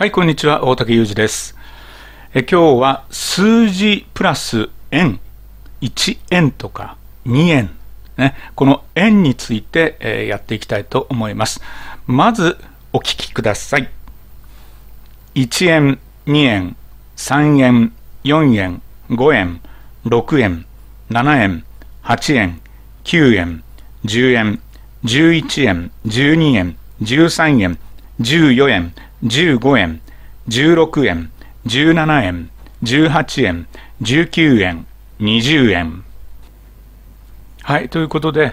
はい、こんにちは。大竹裕二です。え今日は数字プラス円、1円とか2円、ね、この円について、えやっていきたいと思います。まず、お聞きください。1円、2円、3円、4円、5円、6円、7円、8円、9円、10円、11円、12円、13円、14円、15円、16円、17円、18円、19円、20円。はい、ということで、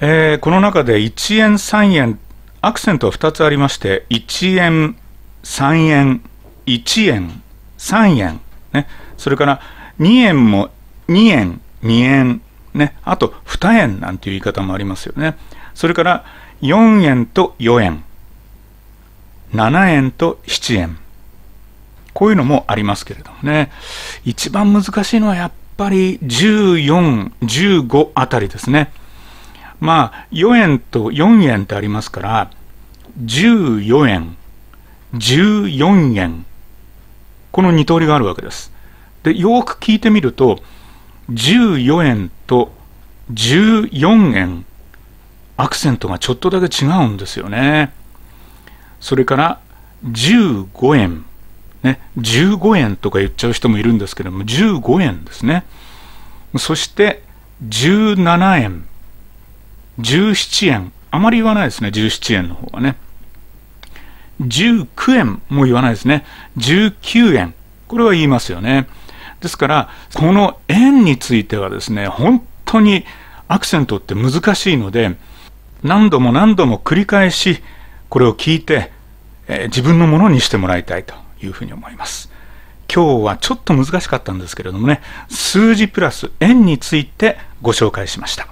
えー、この中で1円、3円、アクセントは2つありまして、1円、3円、1円、3円、ね、それから2円も2円、2円、ね、あと2円なんていう言い方もありますよね。それから4円と4円。7円と7円。こういうのもありますけれどもね。一番難しいのはやっぱり14、15あたりですね。まあ、4円と4円ってありますから、14円、14円。この2通りがあるわけです。で、よく聞いてみると、14円と14円。アクセントがちょっとだけ違うんですよね。それから15円、ね、15円とか言っちゃう人もいるんですけども、15円ですね。そして17円、17円、あまり言わないですね、17円の方はね。19円も言わないですね。19円。これは言いますよね。ですから、この円についてはですね、本当にアクセントって難しいので、何度も何度も繰り返しこれを聞いて、えー、自分のものにしてもらいたいというふうに思います。今日はちょっと難しかったんですけれどもね、数字プラス円についてご紹介しました。